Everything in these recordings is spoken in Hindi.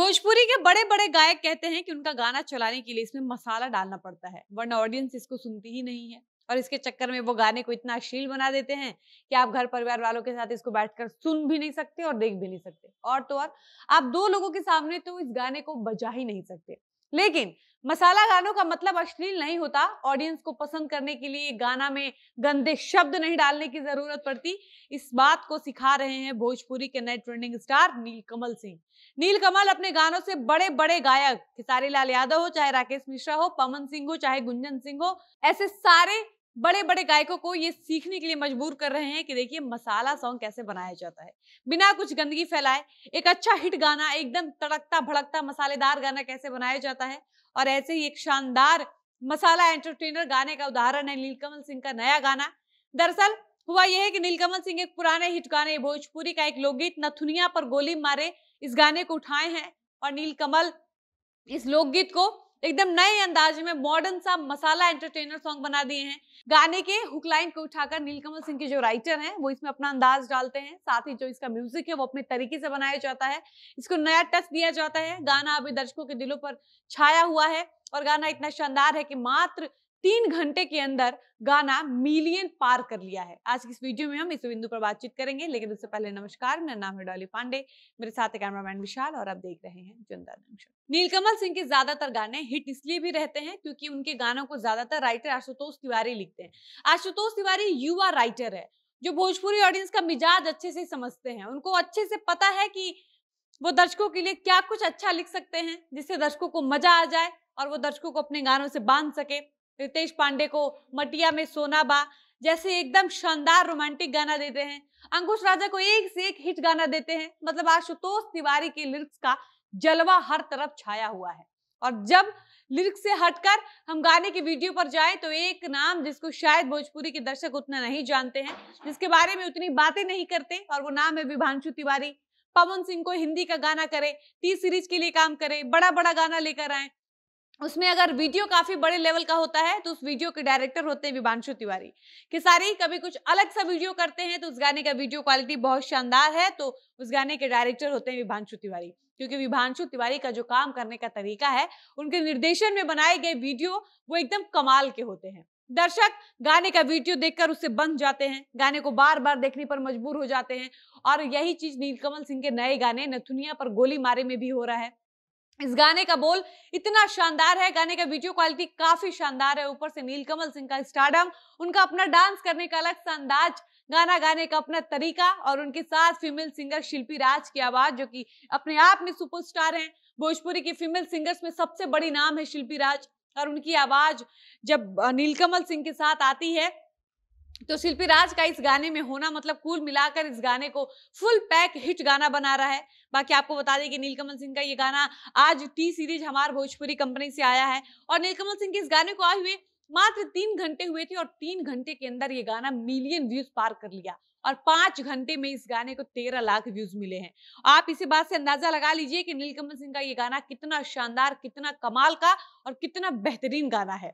भोजपुरी के बड़े बड़े गायक कहते हैं कि उनका गाना चलाने के लिए इसमें मसाला डालना पड़ता है वरना ऑडियंस इसको सुनती ही नहीं है और इसके चक्कर में वो गाने को इतना अश्लील बना देते हैं कि आप घर परिवार वालों के साथ इसको बैठकर सुन भी नहीं सकते और देख भी नहीं सकते और तो और आप दो लोगों के सामने तो इस गाने को बजा ही नहीं सकते लेकिन मसाला गानों का मतलब अश्लील नहीं होता ऑडियंस को पसंद करने के लिए गाना में गंदे शब्द नहीं डालने की जरूरत पड़ती इस बात को सिखा रहे हैं भोजपुरी के नए ट्रेंडिंग स्टार नीलकमल सिंह नीलकमल अपने गानों से बड़े बड़े गायक खिसारी लाल यादव हो चाहे राकेश मिश्रा हो पवन सिंह हो चाहे गुंजन सिंह हो ऐसे सारे बड़े बड़े गायकों को ये सीखने के लिए मजबूर कर रहे हैं कि देखिए मसाला सॉन्ग कैसे बनाया जाता है बिना कुछ गंदगी फैलाए एक अच्छा हिट गाना एकदम तड़कता भड़कता मसालेदार गाना कैसे बनाया जाता है और ऐसे ही एक शानदार मसाला एंटरटेनर गाने का उदाहरण है नीलकमल सिंह का नया गाना दरअसल हुआ यह है कि नीलकमल सिंह एक पुराने हिट गाने भोजपुरी का एक लोकगीत नथुनिया पर गोली मारे इस गाने को उठाए हैं और नीलकमल इस लोकगीत को एकदम नए अंदाज में मॉडर्न सा मसाला एंटरटेनर सॉन्ग बना दिए हैं गाने के हुकलाइन को उठाकर नीलकमल सिंह के जो राइटर हैं वो इसमें अपना अंदाज डालते हैं साथ ही जो इसका म्यूजिक है वो अपने तरीके से बनाया जाता है इसको नया टच दिया जाता है गाना अभी दर्शकों के दिलों पर छाया हुआ है और गाना इतना शानदार है कि मात्र तीन घंटे के अंदर गाना मिलियन पार कर लिया है आज की इस वीडियो में हम इस बिंदु पर बातचीत करेंगे लेकिन उससे पहले नमस्कार मेरा नाम है डॉली पांडे मेरे साथ कैमरामैन विशाल और आप देख रहे हैं जनता नीलकमल सिंह के ज्यादातर गाने हिट इसलिए भी रहते हैं क्योंकि उनके गानों को ज्यादातर राइटर आशुतोष तिवारी लिखते हैं आशुतोष तिवारी युवा राइटर है जो भोजपुरी ऑडियंस का मिजाज अच्छे से समझते हैं उनको अच्छे से पता है कि वो दर्शकों के लिए क्या कुछ अच्छा लिख सकते हैं जिससे दर्शकों को मजा आ जाए और वो दर्शकों को अपने गानों से बांध सके रितेश पांडे को मटिया में सोना बा जैसे एकदम शानदार रोमांटिक गाना देते हैं अंकुश राजा को एक से एक हिट गाना देते हैं मतलब आशुतोष तिवारी के लिरिक्स का जलवा हर तरफ छाया हुआ है और जब लिरिक्स से हटकर हम गाने की वीडियो पर जाए तो एक नाम जिसको शायद भोजपुरी के दर्शक उतना नहीं जानते हैं जिसके बारे में उतनी बातें नहीं करते और वो नाम है विभांशु तिवारी पवन सिंह को हिंदी का गाना करे टी सीरीज के लिए काम करे बड़ा बड़ा गाना लेकर आए उसमें अगर वीडियो काफी बड़े लेवल का होता है तो उस वीडियो के डायरेक्टर होते हैं विभांशु तिवारी सारी कभी कुछ अलग सा वीडियो करते हैं तो उस गाने का वीडियो क्वालिटी बहुत शानदार है तो उस गाने के डायरेक्टर होते हैं विभांशु तिवारी क्योंकि विभांशु तिवारी का जो काम करने का तरीका है उनके निर्देशन में बनाए गए वीडियो वो एकदम कमाल के होते हैं दर्शक गाने का वीडियो देखकर उससे बंध जाते हैं गाने को बार बार देखने पर मजबूर हो जाते हैं और यही चीज नीलकमल सिंह के नए गाने नथुनिया पर गोली मारे में भी हो रहा है इस गाने का बोल इतना शानदार है गाने का वीडियो क्वालिटी काफी शानदार है ऊपर से नीलकमल सिंह का स्टार्डम उनका अपना डांस करने का अलग सा अंदाज गाना गाने का अपना तरीका और उनके साथ फीमेल सिंगर शिल्पी राज की आवाज जो कि अपने आप में सुपरस्टार हैं भोजपुरी के फीमेल सिंगर्स में सबसे बड़ी नाम है शिल्पी राज और उनकी आवाज जब नीलकमल सिंह के साथ आती है तो शिल्पी राज का इस गाने में होना मतलब कुल मिलाकर इस गाने को फुल पैक हिट गाना बना रहा है बाकी आपको बता दें कि नीलकमल सिंह का ये गाना आज टी सीरीज हमार भोजपुरी कंपनी से आया है और नीलकमल सिंह के इस गाने को आए हुए मात्र तीन घंटे हुए थे और तीन घंटे के अंदर ये गाना मिलियन व्यूज पार कर लिया और पांच घंटे में इस गाने को तेरह लाख व्यूज मिले हैं आप इसी बात से अंदाजा लगा लीजिए कि नीलकमल सिंह का ये गाना कितना शानदार कितना कमाल का और कितना बेहतरीन गाना है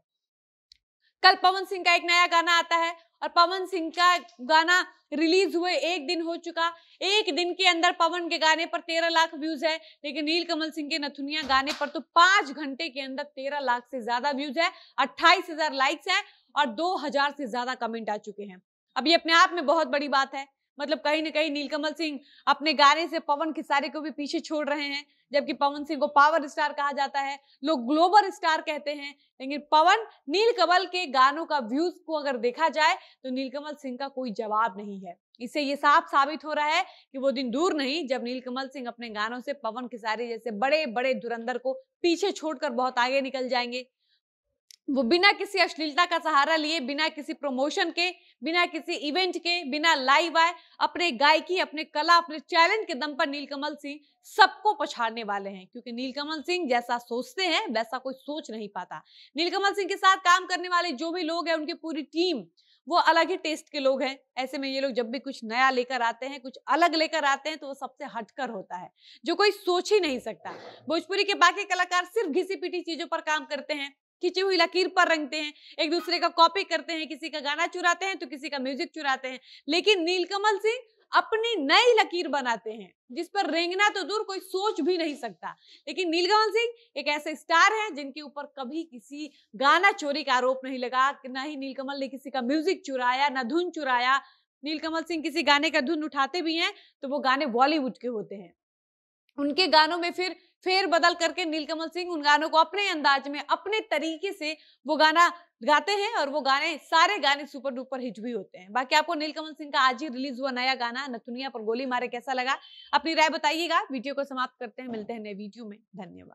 कल पवन सिंह का एक नया गाना आता है और पवन सिंह का गाना रिलीज हुए एक दिन हो चुका एक दिन के अंदर पवन के गाने पर तेरह लाख व्यूज है लेकिन नील कमल सिंह के नथुनिया गाने पर तो पांच घंटे के अंदर तेरह लाख से ज्यादा व्यूज है अट्ठाईस हजार लाइक्स है और दो हजार से ज्यादा कमेंट आ चुके हैं अब ये अपने आप में बहुत बड़ी बात है मतलब कहीं ना कहीं नीलकमल सिंह अपने गाने से पवन खिसारे को भी पीछे छोड़ रहे हैं जबकि पवन सिंह को पावर स्टार कहा जाता है लोग ग्लोबल स्टार कहते हैं लेकिन पवन नीलकमल के गानों का व्यूज को अगर देखा जाए तो नीलकमल सिंह का कोई जवाब नहीं है इससे ये साफ साबित हो रहा है कि वो दिन दूर नहीं जब नीलकमल सिंह अपने गानों से पवन खिसारी जैसे बड़े बड़े धुरंधर को पीछे छोड़कर बहुत आगे निकल जाएंगे वो बिना किसी अश्लीलता का सहारा लिए बिना किसी प्रमोशन के बिना किसी इवेंट के बिना लाइव आए अपने गायकी अपने कला अपने चैलेंज के दम पर नीलकमल सिंह सबको पछाड़ने वाले हैं क्योंकि नीलकमल सिंह जैसा सोचते हैं वैसा कोई सोच नहीं पाता नीलकमल सिंह के साथ काम करने वाले जो भी लोग हैं उनकी पूरी टीम वो अलग ही टेस्ट के लोग हैं ऐसे में ये लोग जब भी कुछ नया लेकर आते हैं कुछ अलग लेकर आते हैं तो वो सबसे हटकर होता है जो कोई सोच ही नहीं सकता भोजपुरी के बाकी कलाकार सिर्फ घिसी पीटी चीजों पर काम करते हैं खींची हुई लकीर पर रंगते हैं एक दूसरे का कॉपी करते हैं किसी का गाना चुराते हैं तो किसी का म्यूजिक चुराते हैं लेकिन नीलकमल सिंह अपनी नई लकीर बनाते हैं जिस पर रेंगना तो दूर कोई सोच भी नहीं सकता लेकिन नीलकमल सिंह एक ऐसे स्टार हैं जिनके ऊपर कभी किसी गाना चोरी का आरोप नहीं लगा ना ही नीलकमल ने किसी का म्यूजिक चुराया ना धुन चुराया नीलकमल सिंह किसी गाने का धुन उठाते भी हैं तो वो गाने बॉलीवुड के होते हैं उनके गानों में फिर फेर बदल करके नीलकमल सिंह उन गानों को अपने अंदाज में अपने तरीके से वो गाना गाते हैं और वो गाने सारे गाने सुपर डुपर हिट भी होते हैं बाकी आपको नीलकमल सिंह का आज ही रिलीज हुआ नया गाना नथुनिया पर गोली मारे कैसा लगा अपनी राय बताइएगा वीडियो को समाप्त करते हैं मिलते हैं नए वीडियो में धन्यवाद